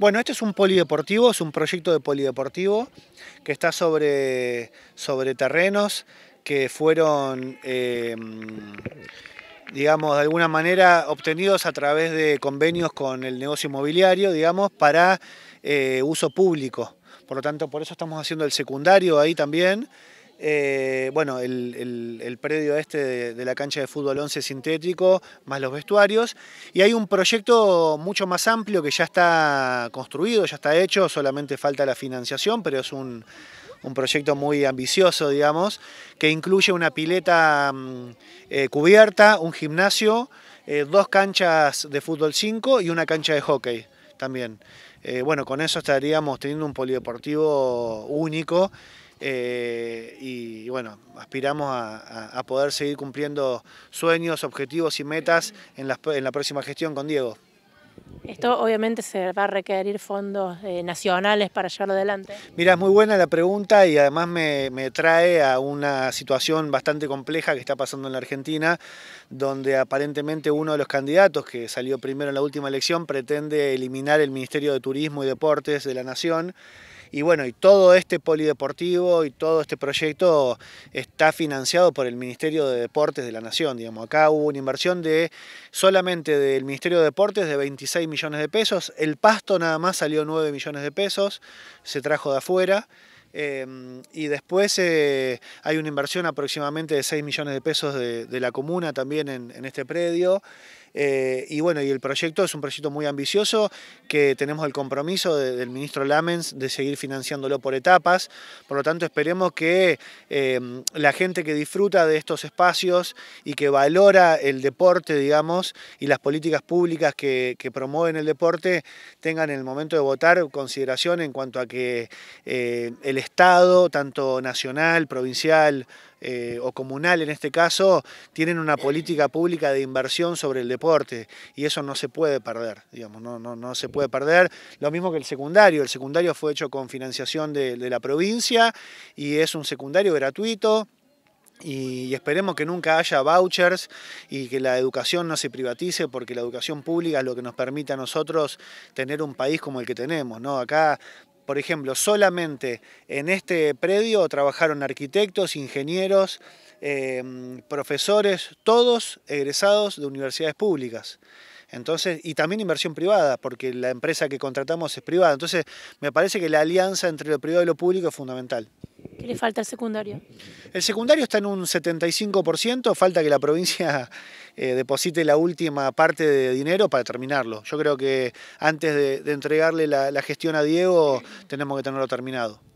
Bueno, este es un polideportivo, es un proyecto de polideportivo que está sobre, terrenos que fueron, eh, digamos, de alguna manera obtenidos a través de convenios con el negocio inmobiliario, digamos, para eh, uso público. Por lo tanto, por eso estamos haciendo el secundario ahí también. Eh, bueno, el, predio este de, la cancha de fútbol 11 sintético, más los vestuarios, y hay un proyecto mucho más amplio que ya está construido, ya está hecho, solamente falta la financiación, pero es un, proyecto muy ambicioso, digamos, que incluye una pileta mm, eh, cubierta, un gimnasio, eh, dos canchas de fútbol 5 y una cancha de hockey también. bueno, con eso estaríamos teniendo un polideportivo único eh, y, bueno, aspiramos a, poder seguir cumpliendo sueños, objetivos y metas en la, próxima gestión con Diego. Esto obviamente se va a requerir fondos eh, nacionales para llevarlo adelante. Mira, es muy buena la pregunta y además me, me, trae a una situación bastante compleja que está pasando en la Argentina, donde aparentemente uno de los candidatos que salió primero en la última elección pretende eliminar el Ministerio de Turismo y Deportes de la Nación. Y bueno, y todo este polideportivo y todo este proyecto está financiado por el Ministerio de Deportes de la Nación. Digamos, acá hubo una inversión de solamente del Ministerio de Deportes de 26 millones de pesos. El pasto nada más salió 9 millones de pesos, se trajo de afuera. Em, y después eh, hay una inversión aproximadamente de 6 millones de pesos de, la comuna también en este predio. Eh, y bueno, y el proyecto es un proyecto muy ambicioso que tenemos el compromiso del ministro Lamens de seguir financiándolo por etapas. Por lo tanto, esperemos que em, la gente que disfruta de estos espacios y que valora el deporte, digamos, y las políticas públicas que, promueven el deporte, tengan en el momento de votar consideración en cuanto a que eh, el Estado, tanto nacional, provincial, eh, o comunal en este caso tienen una política pública de inversión sobre el deporte y eso no se puede perder, digamos, no, no, no se puede perder. Lo mismo que el secundario, el secundario fue hecho con financiación de, la provincia y es un secundario gratuito, y esperemos que nunca haya vouchers y que la educación no se privatice porque la educación pública es lo que nos permite a nosotros tener un país como el que tenemos. ¿no? Acá por ejemplo, solamente en este predio trabajaron arquitectos, ingenieros, em, profesores, todos egresados de universidades públicas. Entonces, y también inversión privada, porque la empresa que contratamos es privada. Entonces, me parece que la alianza entre lo privado y lo público es fundamental. ¿Qué le falta al secundario? El secundario está en un 75%, falta que la provincia eh, deposite la última parte de dinero para terminarlo. Yo creo que antes de, entregarle la gestión a Diego tenemos que tenerlo terminado.